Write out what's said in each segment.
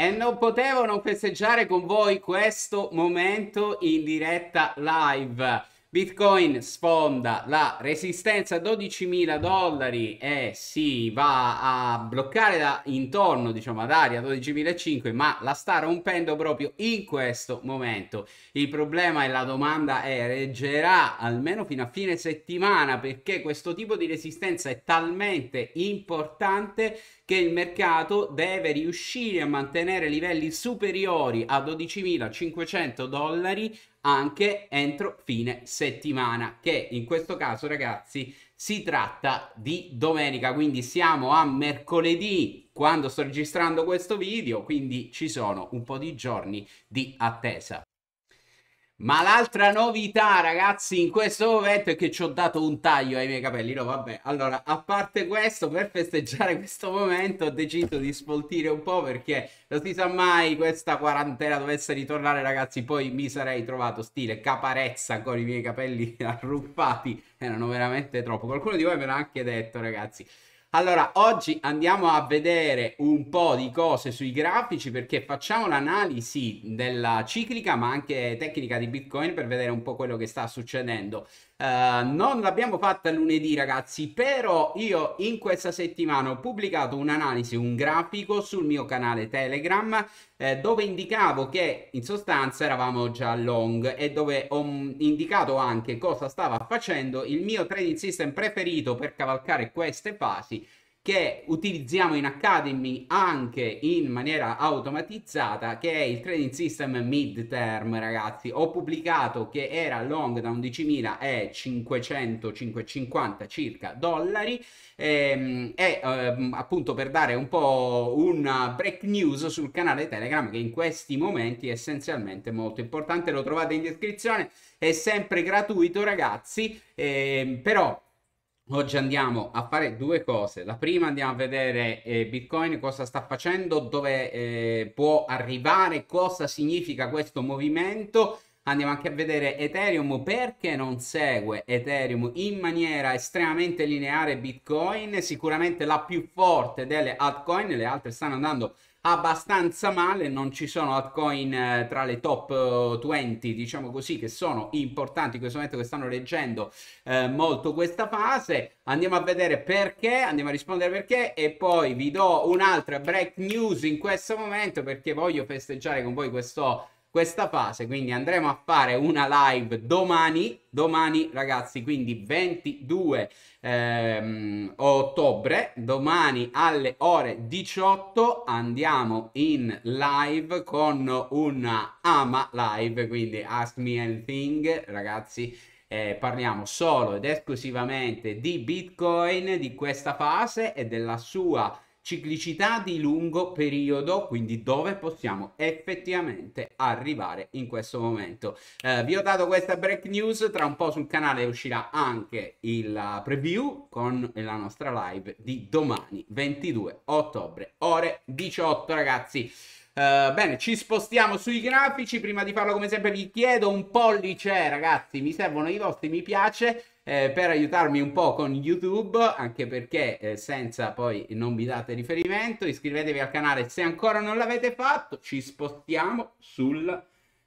E non potevo non festeggiare con voi questo momento in diretta live. Bitcoin sfonda la resistenza a 12.000 dollari e eh si va a bloccare da, intorno diciamo ad aria 12.500 ma la sta rompendo proprio in questo momento il problema e la domanda è reggerà almeno fino a fine settimana perché questo tipo di resistenza è talmente importante che il mercato deve riuscire a mantenere livelli superiori a 12.500 dollari anche entro fine settimana, che in questo caso ragazzi si tratta di domenica, quindi siamo a mercoledì quando sto registrando questo video, quindi ci sono un po' di giorni di attesa. Ma l'altra novità, ragazzi, in questo momento è che ci ho dato un taglio ai miei capelli. No, vabbè. Allora, a parte questo, per festeggiare questo momento ho deciso di sfoltire un po' perché non si sa mai questa quarantena dovesse ritornare, ragazzi. Poi mi sarei trovato stile caparezza con i miei capelli arruffati. Erano veramente troppo. Qualcuno di voi me l'ha anche detto, ragazzi. Allora, oggi andiamo a vedere un po' di cose sui grafici perché facciamo l'analisi della ciclica ma anche tecnica di Bitcoin per vedere un po' quello che sta succedendo. Uh, non l'abbiamo fatta lunedì, ragazzi, però io in questa settimana ho pubblicato un'analisi, un grafico sul mio canale Telegram eh, dove indicavo che in sostanza eravamo già long e dove ho mm, indicato anche cosa stava facendo il mio trading system preferito per cavalcare queste fasi che utilizziamo in Academy anche in maniera automatizzata che è il trading system Midterm, ragazzi ho pubblicato che era long da 11500 circa dollari ehm, e, e ehm, appunto per dare un po' una break news sul canale Telegram che in questi momenti è essenzialmente molto importante lo trovate in descrizione è sempre gratuito ragazzi ehm, però Oggi andiamo a fare due cose. La prima andiamo a vedere eh, Bitcoin cosa sta facendo, dove eh, può arrivare, cosa significa questo movimento. Andiamo anche a vedere Ethereum perché non segue Ethereum in maniera estremamente lineare Bitcoin, sicuramente la più forte delle altcoin, le altre stanno andando abbastanza male, non ci sono altcoin eh, tra le top 20, eh, diciamo così, che sono importanti in questo momento, che stanno leggendo eh, molto questa fase. Andiamo a vedere perché, andiamo a rispondere perché e poi vi do un'altra break news in questo momento perché voglio festeggiare con voi questo questa fase, quindi andremo a fare una live domani, domani ragazzi, quindi 22 ehm, ottobre, domani alle ore 18 andiamo in live con una ama live, quindi Ask Me Anything, ragazzi, eh, parliamo solo ed esclusivamente di Bitcoin, di questa fase e della sua ciclicità di lungo periodo, quindi dove possiamo effettivamente arrivare in questo momento. Eh, vi ho dato questa break news, tra un po' sul canale uscirà anche il eh, preview con la nostra live di domani 22 ottobre ore 18 ragazzi. Uh, bene, ci spostiamo sui grafici. Prima di farlo, come sempre, vi chiedo un pollice, ragazzi. Mi servono i vostri mi piace eh, per aiutarmi un po' con YouTube, anche perché eh, senza poi non vi date riferimento, iscrivetevi al canale se ancora non l'avete fatto, ci spostiamo sul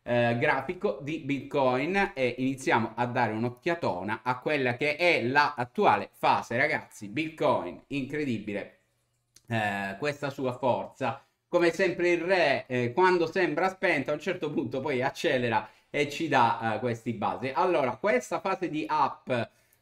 eh, grafico di Bitcoin e iniziamo a dare un'occhiatona a quella che è l'attuale fase, ragazzi, Bitcoin, incredibile eh, questa sua forza come sempre il re, eh, quando sembra spento, a un certo punto poi accelera e ci dà eh, questi base. Allora, questa fase di up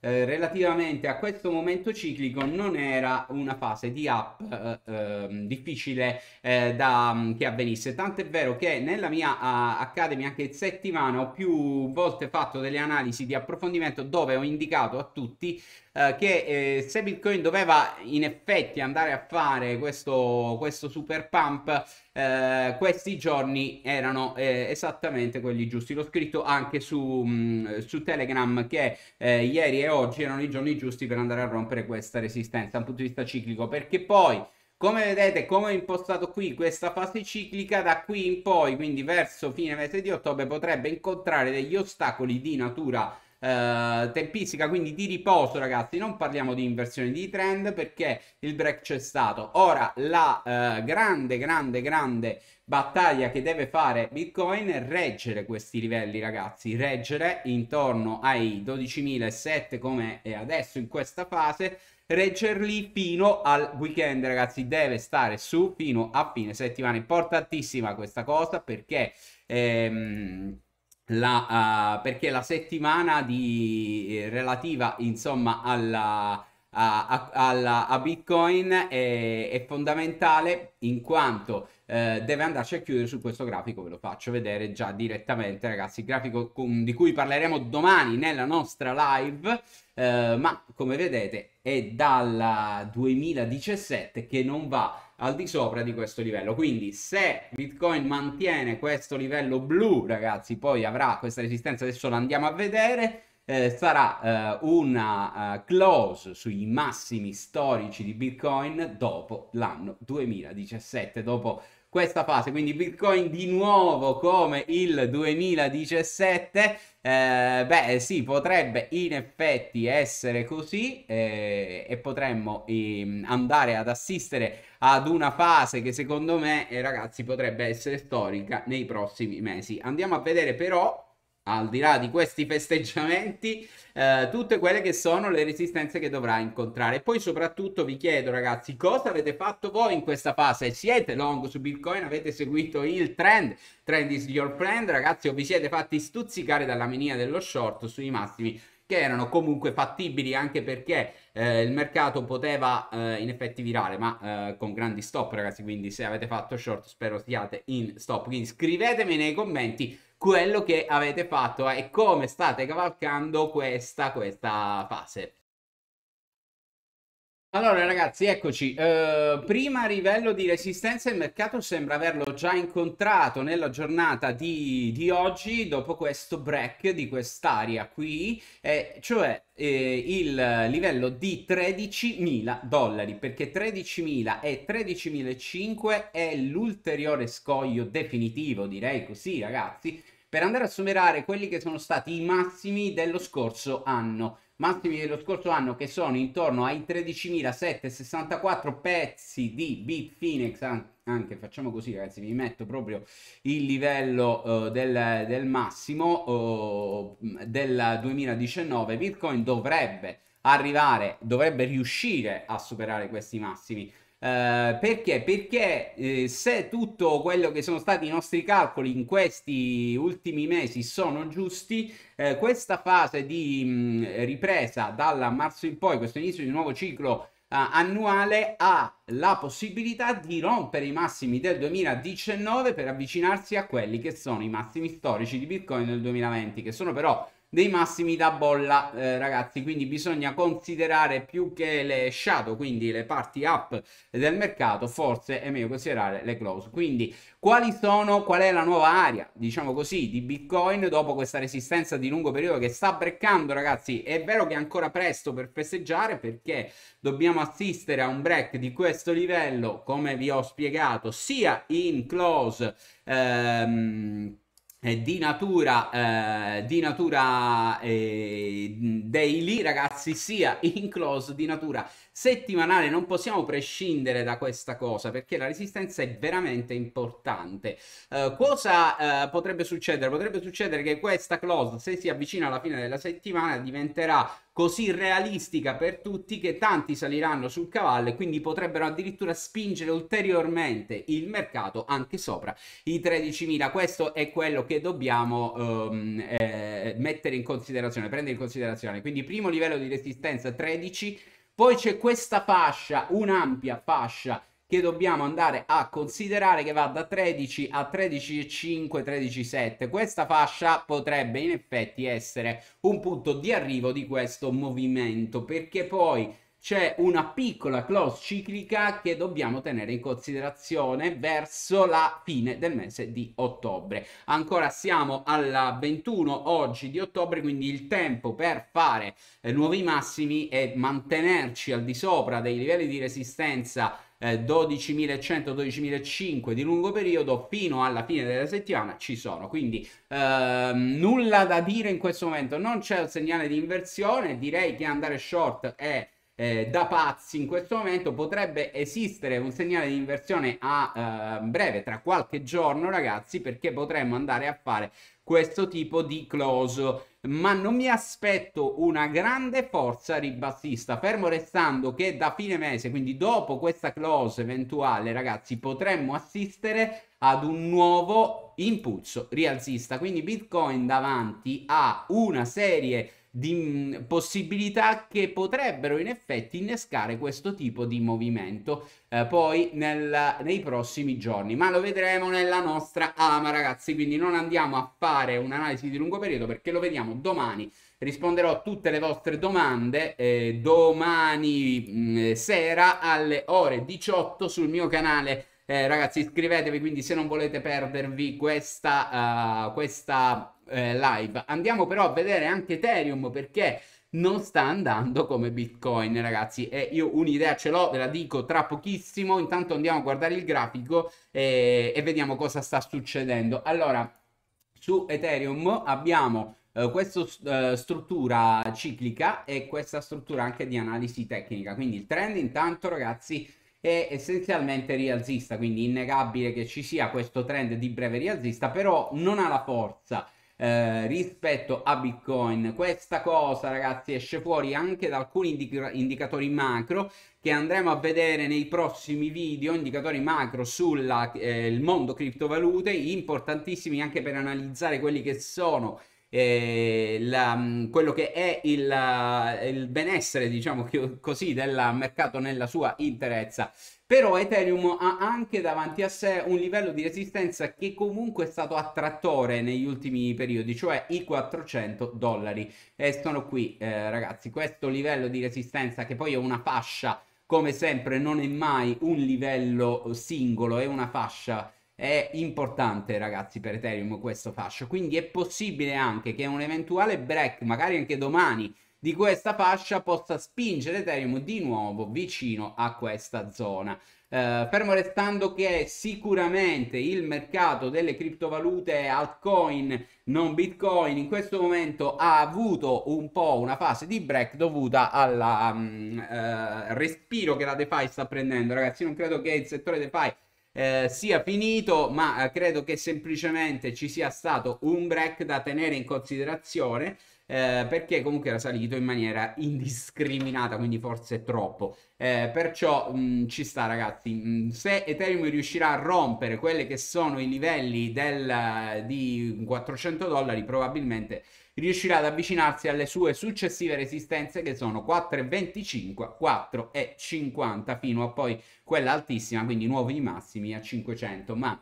eh, relativamente a questo momento ciclico non era una fase di up eh, ehm, difficile eh, da, mm, che avvenisse. Tant'è vero che nella mia uh, Academy anche settimana ho più volte fatto delle analisi di approfondimento dove ho indicato a tutti eh, che eh, se Bitcoin doveva in effetti andare a fare questo, questo super pump, eh, questi giorni erano eh, esattamente quelli giusti. L'ho scritto anche su, mh, mm, su Telegram che eh, ieri e oggi erano i giorni giusti per andare a rompere questa resistenza dal punto di vista ciclico, perché poi... Come vedete, come ho impostato qui questa fase ciclica, da qui in poi, quindi verso fine mese di ottobre, potrebbe incontrare degli ostacoli di natura eh, tempistica quindi di riposo ragazzi non parliamo di inversione di trend perché il break c'è stato ora la eh, grande grande grande battaglia che deve fare Bitcoin è reggere questi livelli ragazzi, reggere intorno ai 12.007 come è adesso in questa fase, reggerli fino al weekend ragazzi, deve stare su fino a fine settimana, importantissima questa cosa perché... Ehm, la, uh, perché la settimana di, eh, relativa insomma alla, a, a, a, Bitcoin è, è, fondamentale in quanto eh, deve andarci a chiudere su questo grafico, ve lo faccio vedere già direttamente ragazzi, il grafico con, di cui parleremo domani nella nostra live, eh, ma come vedete è dal 2017 che non va al di sopra di questo livello. Quindi se Bitcoin mantiene questo livello blu, ragazzi, poi avrà questa resistenza, adesso la andiamo a vedere, eh, sarà eh, una uh, close sui massimi storici di Bitcoin dopo l'anno 2017, dopo questa fase, quindi Bitcoin di nuovo come il 2017, eh, beh sì, potrebbe in effetti essere così eh, e potremmo eh, andare ad assistere ad una fase che secondo me, eh, ragazzi, potrebbe essere storica nei prossimi mesi. Andiamo a vedere però al di là di questi festeggiamenti, eh, tutte quelle che sono le resistenze che dovrà incontrare. E poi soprattutto vi chiedo ragazzi, cosa avete fatto voi in questa fase? Siete long su Bitcoin? Avete seguito il trend? Trend is your friend, ragazzi, o vi siete fatti stuzzicare dalla mania dello short sui massimi che erano comunque fattibili anche perché eh, il mercato poteva eh, in effetti virare, ma eh, con grandi stop ragazzi, quindi se avete fatto short spero siate in stop, quindi scrivetemi nei commenti quello che avete fatto e come state cavalcando questa, questa fase. Allora ragazzi, eccoci. Uh, prima livello di resistenza il mercato sembra averlo già incontrato nella giornata di, di oggi dopo questo break di quest'area qui, eh, cioè eh, il livello di 13.000 dollari perché 13.000 e 13.005 è l'ulteriore scoglio definitivo, direi così ragazzi, per andare a sommerare quelli che sono stati i massimi dello scorso anno massimi dello scorso anno che sono intorno ai 13.764 pezzi di Bitfinex anche facciamo così ragazzi vi metto proprio il livello uh, del, del, massimo uh, del 2019 Bitcoin dovrebbe arrivare dovrebbe riuscire a superare questi massimi eh, perché? Perché eh, se tutto quello che sono stati i nostri calcoli in questi ultimi mesi sono giusti, eh, questa fase di mh, mm, ripresa dal marzo in poi, questo inizio di nuovo ciclo eh, annuale, ha la possibilità di rompere i massimi del 2019 per avvicinarsi a quelli che sono i massimi storici di Bitcoin del 2020, che sono però dei massimi da bolla eh, ragazzi quindi bisogna considerare più che le shadow quindi le parti up del mercato forse è meglio considerare le close quindi quali sono qual è la nuova area diciamo così di bitcoin dopo questa resistenza di lungo periodo che sta breccando ragazzi è vero che è ancora presto per festeggiare perché dobbiamo assistere a un break di questo livello come vi ho spiegato sia in close ehm, eh, di natura, eh, di natura eh, daily, ragazzi, sia in close di natura settimanale. Non possiamo prescindere da questa cosa perché la resistenza è veramente importante. Eh, cosa eh, potrebbe succedere? Potrebbe succedere che questa close, se si avvicina alla fine della settimana, diventerà così realistica per tutti che tanti saliranno sul cavallo e quindi potrebbero addirittura spingere ulteriormente il mercato anche sopra i 13.000. Questo è quello che dobbiamo um, eh, mettere in considerazione, prendere in considerazione. Quindi primo livello di resistenza 13, poi c'è questa fascia, un'ampia fascia che dobbiamo andare a considerare che va da 13 a 13,5, 13,7. Questa fascia potrebbe in effetti essere un punto di arrivo di questo movimento perché poi c'è una piccola close ciclica che dobbiamo tenere in considerazione verso la fine del mese di ottobre. Ancora siamo alla 21 oggi di ottobre, quindi il tempo per fare eh, nuovi massimi e mantenerci al di sopra dei livelli di resistenza 12.100, eh, 12.500 di lungo periodo fino alla fine della settimana ci sono. Quindi eh, nulla da dire in questo momento, non c'è un segnale di inversione, direi che andare short è... Eh, da pazzi in questo momento potrebbe esistere un segnale di inversione a eh, breve tra qualche giorno ragazzi perché potremmo andare a fare questo tipo di close ma non mi aspetto una grande forza ribassista, fermo restando che da fine mese, quindi dopo questa close eventuale, ragazzi, potremmo assistere ad un nuovo impulso rialzista. Quindi Bitcoin davanti a una serie di di mm, possibilità che potrebbero in effetti innescare questo tipo di movimento eh, poi nel, nei prossimi giorni ma lo vedremo nella nostra ama ragazzi quindi non andiamo a fare un'analisi di lungo periodo perché lo vediamo domani risponderò a tutte le vostre domande eh, domani mh, mm, sera alle ore 18 sul mio canale eh, ragazzi, iscrivetevi quindi se non volete perdervi questa, uh, questa uh, live. Andiamo però a vedere anche Ethereum perché non sta andando come Bitcoin, ragazzi. E io un'idea ce l'ho, ve la dico tra pochissimo. Intanto andiamo a guardare il grafico e, e vediamo cosa sta succedendo. Allora, su Ethereum abbiamo eh, questa struttura ciclica e questa struttura anche di analisi tecnica. Quindi il trend intanto, ragazzi, è essenzialmente rialzista, quindi innegabile che ci sia questo trend di breve rialzista, però non ha la forza eh, rispetto a Bitcoin. Questa cosa, ragazzi, esce fuori anche da alcuni indic- indicatori macro che andremo a vedere nei prossimi video, indicatori macro sul eh, mondo criptovalute, importantissimi anche per analizzare quelli che sono eh, la, mm, quello che è il, eh, il benessere, diciamo così, del mercato nella sua interezza. Però Ethereum ha anche davanti a sé un livello di resistenza che comunque è stato attrattore negli ultimi periodi, cioè i 400 dollari. E sono qui, eh, ragazzi, questo livello di resistenza che poi è una fascia, come sempre non è mai un livello singolo, è una fascia è importante, ragazzi, per Ethereum questo fascio. Quindi è possibile anche che un eventuale break, magari anche domani, di questa fascia possa spingere Ethereum di nuovo vicino a questa zona. Eh, fermo restando che sicuramente il mercato delle criptovalute altcoin non bitcoin in questo momento ha avuto un po' una fase di break dovuta al um, mm, eh, respiro che la DeFi sta prendendo ragazzi non credo che il settore DeFi eh, sia finito, ma eh, credo che semplicemente ci sia stato un break da tenere in considerazione. Eh, perché comunque era salito in maniera indiscriminata, quindi forse troppo. Eh, perciò mh, mm, ci sta, ragazzi. Mh, mm, se Ethereum riuscirà a rompere quelli che sono i livelli del, di 400 dollari, probabilmente riuscirà ad avvicinarsi alle sue successive resistenze che sono 4,25, 4,50 fino a poi quella altissima, quindi nuovi massimi a 500, ma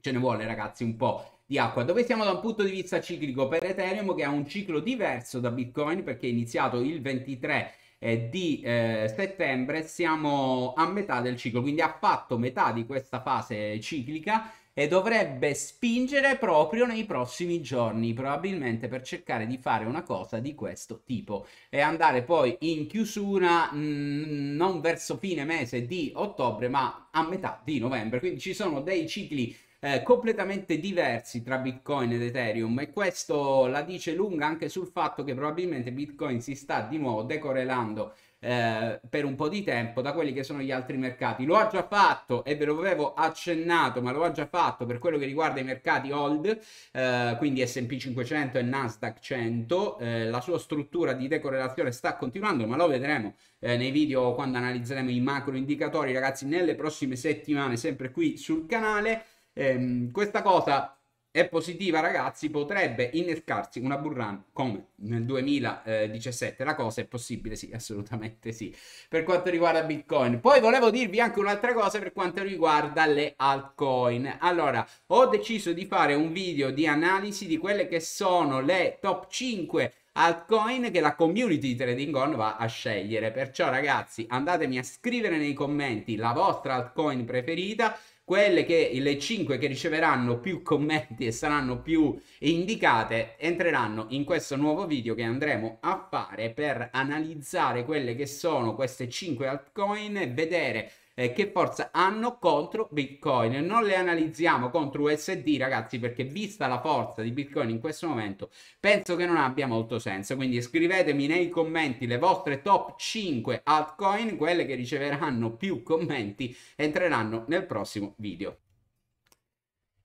ce ne vuole ragazzi un po' di acqua, dove siamo da un punto di vista ciclico per Ethereum che ha un ciclo diverso da Bitcoin perché è iniziato il 23 eh, di eh, settembre, siamo a metà del ciclo, quindi ha fatto metà di questa fase ciclica e dovrebbe spingere proprio nei prossimi giorni, probabilmente per cercare di fare una cosa di questo tipo e andare poi in chiusura mh, mm, non verso fine mese di ottobre, ma a metà di novembre. Quindi ci sono dei cicli eh, completamente diversi tra Bitcoin ed Ethereum e questo la dice lunga anche sul fatto che probabilmente Bitcoin si sta di nuovo decorrelando eh, per un po' di tempo da quelli che sono gli altri mercati. Lo ha già fatto e ve lo avevo accennato, ma lo ha già fatto per quello che riguarda i mercati old, eh, quindi SP 500 e Nasdaq 100. Eh, la sua struttura di decorrelazione sta continuando, ma lo vedremo eh, nei video quando analizzeremo i macro indicatori, ragazzi, nelle prossime settimane, sempre qui sul canale. Ehm, questa cosa è positiva, ragazzi, potrebbe innescarsi una bull run come nel 2017. La cosa è possibile, sì, assolutamente sì, per quanto riguarda Bitcoin. Poi volevo dirvi anche un'altra cosa per quanto riguarda le altcoin. Allora, ho deciso di fare un video di analisi di quelle che sono le top 5 altcoin che la community di Trading On va a scegliere. Perciò, ragazzi, andatemi a scrivere nei commenti la vostra altcoin preferita quelle che le 5 che riceveranno più commenti e saranno più indicate entreranno in questo nuovo video che andremo a fare per analizzare quelle che sono queste 5 altcoin, vedere eh, che forza hanno contro Bitcoin. Non le analizziamo contro USD, ragazzi, perché vista la forza di Bitcoin in questo momento, penso che non abbia molto senso. Quindi scrivetemi nei commenti le vostre top 5 altcoin, quelle che riceveranno più commenti entreranno nel prossimo video.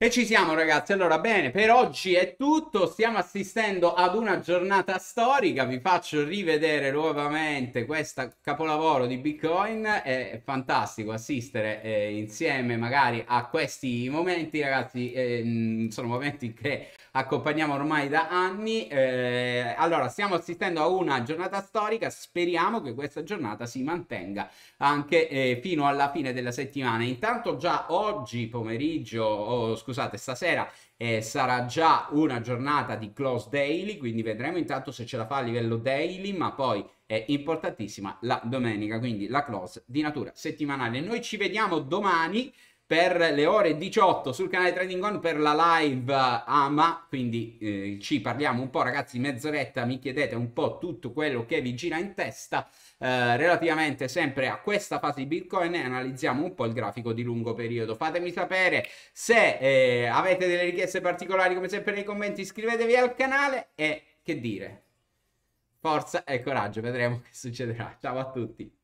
E ci siamo ragazzi, allora bene, per oggi è tutto, stiamo assistendo ad una giornata storica, vi faccio rivedere nuovamente questo capolavoro di Bitcoin, è fantastico assistere eh, insieme magari a questi momenti ragazzi, eh, mm, sono momenti che accompagniamo ormai da anni. Eh, allora, stiamo assistendo a una giornata storica, speriamo che questa giornata si mantenga anche eh, fino alla fine della settimana. Intanto già oggi pomeriggio, oh, scusate, stasera eh, sarà già una giornata di close daily, quindi vedremo intanto se ce la fa a livello daily, ma poi è importantissima la domenica, quindi la close di natura settimanale. Noi ci vediamo domani per le ore 18 sul canale Trading On per la live AMA, quindi eh, ci parliamo un po' ragazzi, mezz'oretta, mi chiedete un po' tutto quello che vi gira in testa eh, relativamente sempre a questa fase di Bitcoin e analizziamo un po' il grafico di lungo periodo. Fatemi sapere se eh, avete delle richieste particolari come sempre nei commenti, iscrivetevi al canale e che dire, forza e coraggio, vedremo che succederà. Ciao a tutti!